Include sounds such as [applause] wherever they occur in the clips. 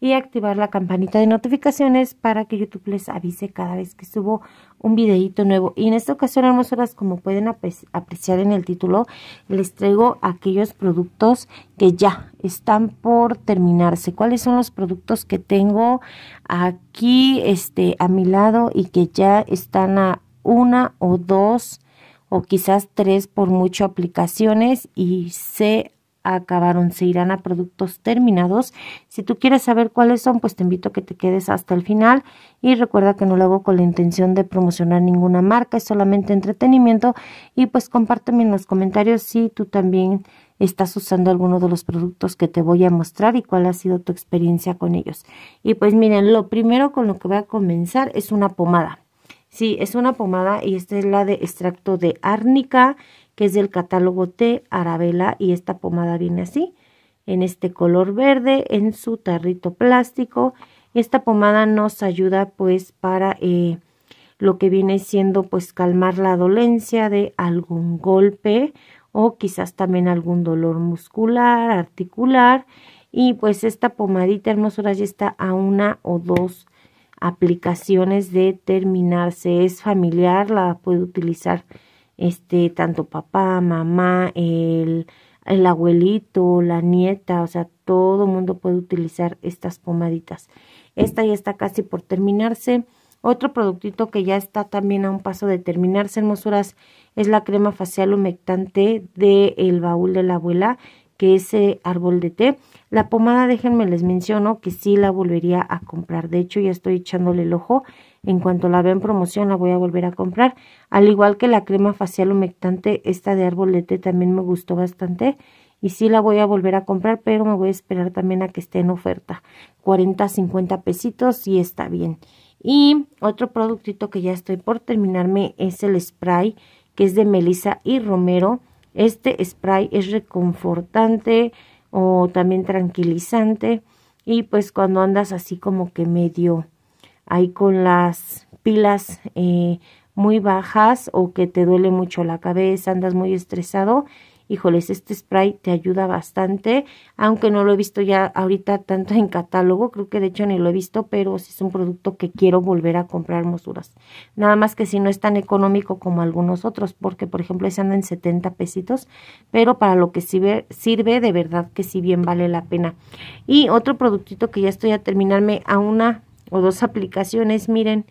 y activar la campanita de notificaciones para que YouTube les avise cada vez que subo un videito nuevo. Y en esta ocasión, hermosuras, como pueden apreciar en el título, les traigo aquellos productos que ya están por terminarse. ¿Cuáles son los productos que tengo aquí este, a mi lado y que ya están a una o dos o quizás tres por mucho aplicaciones y se acabaron, se irán a productos terminados. Si tú quieres saber cuáles son, pues te invito a que te quedes hasta el final y recuerda que no lo hago con la intención de promocionar ninguna marca, es solamente entretenimiento y pues compárteme en los comentarios si tú también estás usando alguno de los productos que te voy a mostrar y cuál ha sido tu experiencia con ellos. Y pues miren, lo primero con lo que voy a comenzar es una pomada. Sí, es una pomada y esta es la de extracto de árnica que es del catálogo T Arabella y esta pomada viene así, en este color verde, en su tarrito plástico. Esta pomada nos ayuda pues para eh, lo que viene siendo pues calmar la dolencia de algún golpe o quizás también algún dolor muscular, articular. Y pues esta pomadita hermosura ya está a una o dos aplicaciones de terminarse. Es familiar, la puede utilizar este, tanto papá, mamá, el, el abuelito, la nieta, o sea, todo mundo puede utilizar estas pomaditas. Esta ya está casi por terminarse. Otro productito que ya está también a un paso de terminarse, hermosuras, es la crema facial humectante del el baúl de la abuela, que es el eh, árbol de té. La pomada, déjenme les menciono que sí la volvería a comprar. De hecho, ya estoy echándole el ojo en cuanto la vea en promoción, la voy a volver a comprar. Al igual que la crema facial humectante, esta de arbolete también me gustó bastante. Y sí la voy a volver a comprar, pero me voy a esperar también a que esté en oferta. 40, 50 pesitos y está bien. Y otro productito que ya estoy por terminarme es el spray, que es de Melissa y Romero. Este spray es reconfortante o también tranquilizante. Y pues cuando andas así como que medio ahí con las pilas eh, muy bajas o que te duele mucho la cabeza, andas muy estresado, híjoles, este spray te ayuda bastante, aunque no lo he visto ya ahorita tanto en catálogo, creo que de hecho ni lo he visto, pero sí es un producto que quiero volver a comprar hermosuras. Nada más que si no es tan económico como algunos otros, porque por ejemplo ese anda en 70 pesitos, pero para lo que sirve, sirve de verdad que sí bien vale la pena. Y otro productito que ya estoy a terminarme a una o dos aplicaciones, miren,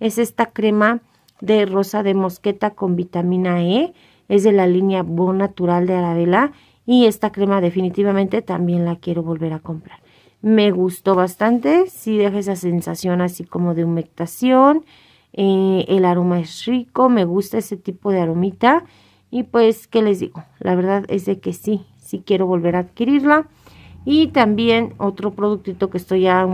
es esta crema de rosa de mosqueta con vitamina E, es de la línea Bon Natural de Arabella y esta crema definitivamente también la quiero volver a comprar. Me gustó bastante, sí deja esa sensación así como de humectación, eh, el aroma es rico, me gusta ese tipo de aromita y pues, ¿qué les digo? La verdad es de que sí, sí quiero volver a adquirirla. Y también otro productito que estoy ya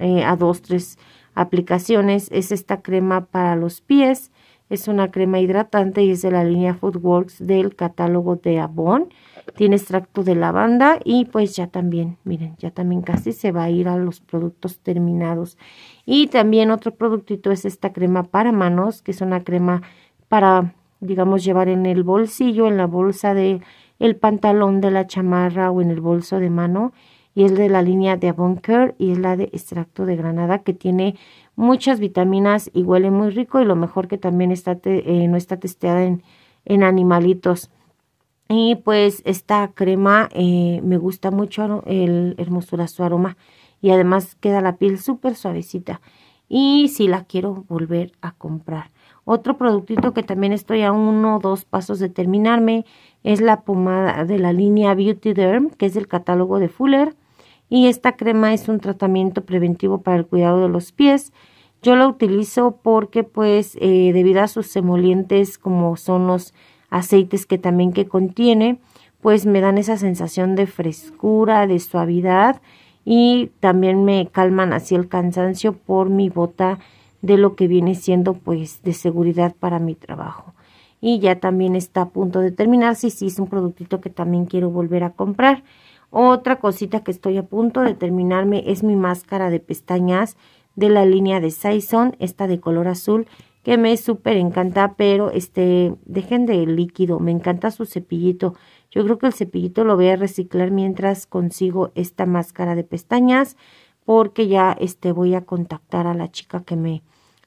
eh, a dos, tres aplicaciones. Es esta crema para los pies. Es una crema hidratante y es de la línea Foodworks del catálogo de Avon. Tiene extracto de lavanda y pues ya también, miren, ya también casi se va a ir a los productos terminados. Y también otro productito es esta crema para manos, que es una crema para, digamos, llevar en el bolsillo, en la bolsa de el pantalón de la chamarra o en el bolso de mano y es de la línea de Care y es la de extracto de granada que tiene muchas vitaminas y huele muy rico y lo mejor que también está eh, no está testeada en, animalitos. Y pues esta crema eh, me gusta mucho el hermosura su aroma y además queda la piel súper suavecita y si la quiero volver a comprar. Otro productito que también estoy a uno o dos pasos de terminarme es la pomada de la línea Beauty Derm, que es del catálogo de Fuller y esta crema es un tratamiento preventivo para el cuidado de los pies. Yo la utilizo porque pues eh, debido a sus emolientes como son los aceites que también que contiene, pues me dan esa sensación de frescura, de suavidad y también me calman así el cansancio por mi bota de lo que viene siendo pues de seguridad para mi trabajo. Y ya también está a punto de terminar. y si sí, es un productito que también quiero volver a comprar. Otra cosita que estoy a punto de terminarme es mi máscara de pestañas de la línea de Saison, esta de color azul, que me súper encanta, pero este, dejen de líquido, me encanta su cepillito. Yo creo que el cepillito lo voy a reciclar mientras consigo esta máscara de pestañas, porque ya este, voy a contactar a la chica que me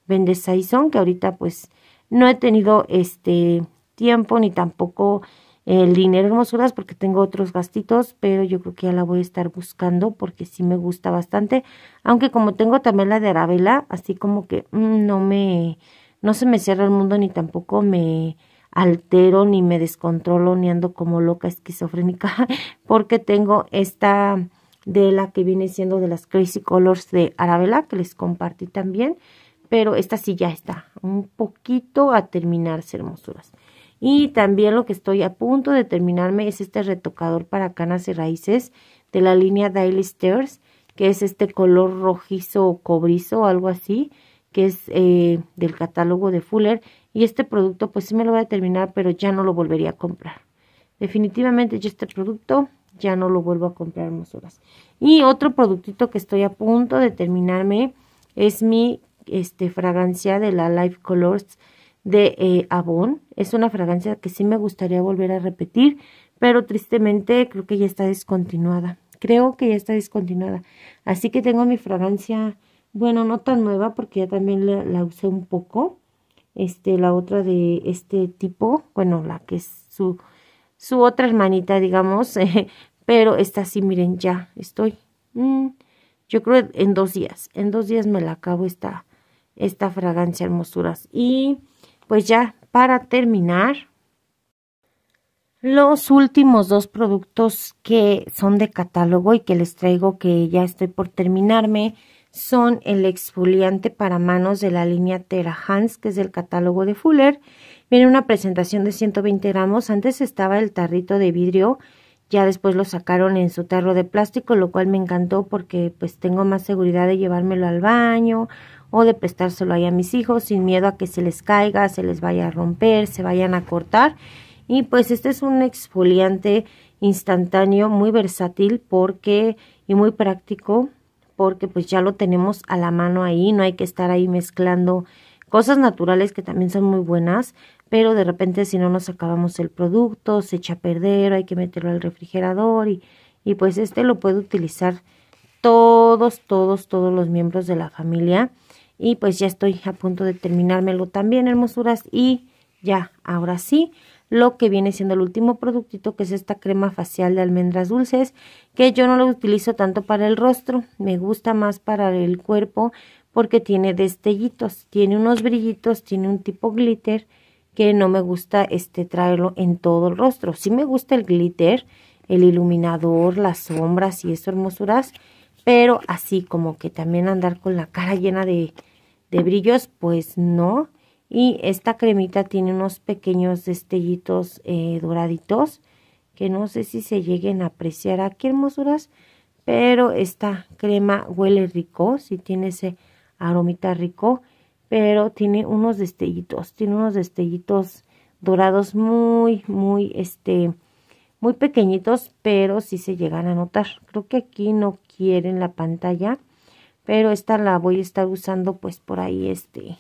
vende Saison, que ahorita pues no he tenido este tiempo ni tampoco el dinero hermosuras porque tengo otros gastitos, pero yo creo que ya la voy a estar buscando porque sí me gusta bastante, aunque como tengo también la de Arabella, así como que mm, no me, no se me cierra el mundo ni tampoco me altero ni me descontrolo ni ando como loca esquizofrénica [laughs] porque tengo esta de la que viene siendo de las Crazy Colors de Arabella que les compartí también, pero esta sí ya está un poquito a terminarse hermosuras. Y también lo que estoy a punto de terminarme es este retocador para canas y raíces de la línea Daily Stairs, que es este color rojizo o cobrizo o algo así, que es eh, del catálogo de Fuller. Y este producto pues sí me lo voy a terminar, pero ya no lo volvería a comprar. Definitivamente yo este producto ya no lo vuelvo a comprar horas Y otro productito que estoy a punto de terminarme es mi este, fragancia de la Life Colors de eh, Avon. Es una fragancia que sí me gustaría volver a repetir, pero tristemente creo que ya está descontinuada. Creo que ya está descontinuada. Así que tengo mi fragancia, bueno, no tan nueva porque ya también la, usé un poco. Este, la otra de este tipo, bueno, la que es su, su otra hermanita, digamos. [laughs] pero esta sí, miren, ya estoy. Mm, yo creo en dos días. En dos días me la acabo esta, esta fragancia hermosuras. Y pues ya para terminar, los últimos dos productos que son de catálogo y que les traigo que ya estoy por terminarme son el exfoliante para manos de la línea Terra Hans, que es del catálogo de Fuller. Viene una presentación de 120 gramos. Antes estaba el tarrito de vidrio ya después lo sacaron en su tarro de plástico, lo cual me encantó porque pues tengo más seguridad de llevármelo al baño o de prestárselo ahí a mis hijos sin miedo a que se les caiga, se les vaya a romper, se vayan a cortar. Y pues este es un exfoliante instantáneo muy versátil porque y muy práctico porque pues ya lo tenemos a la mano ahí, no hay que estar ahí mezclando cosas naturales que también son muy buenas, pero de repente si no nos acabamos el producto, se echa a perder, hay que meterlo al refrigerador y, pues este lo puede utilizar todos, todos, todos los miembros de la familia. Y pues ya estoy a punto de terminármelo también, hermosuras. Y ya, ahora sí, lo que viene siendo el último productito, que es esta crema facial de almendras dulces, que yo no lo utilizo tanto para el rostro, me gusta más para el cuerpo porque tiene destellitos, tiene unos brillitos, tiene un tipo glitter que no me gusta este traerlo en todo el rostro. Sí me gusta el glitter, el iluminador, las sombras y eso, hermosuras, pero así como que también andar con la cara llena de, de brillos, pues no. Y esta cremita tiene unos pequeños destellitos eh, doraditos que no sé si se lleguen a apreciar aquí hermosuras, pero esta crema huele rico, si sí tiene ese aromita rico pero tiene unos destellitos, tiene unos destellitos dorados muy, muy, este, muy pequeñitos, pero sí se llegan a notar. Creo que aquí no quieren la pantalla, pero esta la voy a estar usando pues por ahí, este,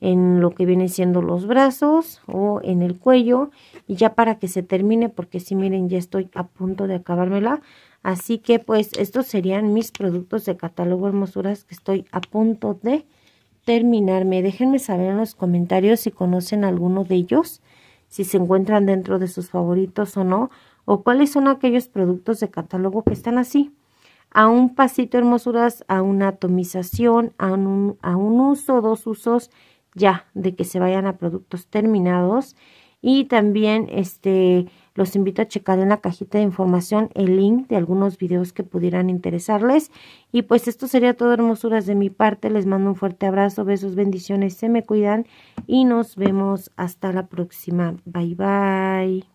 en lo que vienen siendo los brazos o en el cuello y ya para que se termine porque si sí, miren ya estoy a punto de acabármela así que pues estos serían mis productos de catálogo hermosuras que estoy a punto de terminarme. Déjenme saber en los comentarios si conocen alguno de ellos, si se encuentran dentro de sus favoritos o no, o cuáles son aquellos productos de catálogo que están así. A un pasito hermosuras, a una atomización, a un, a un uso, dos usos ya de que se vayan a productos terminados. Y también este los invito a checar en la cajita de información el link de algunos videos que pudieran interesarles. Y pues esto sería todo hermosuras de mi parte. Les mando un fuerte abrazo, besos, bendiciones, se me cuidan y nos vemos hasta la próxima. Bye bye.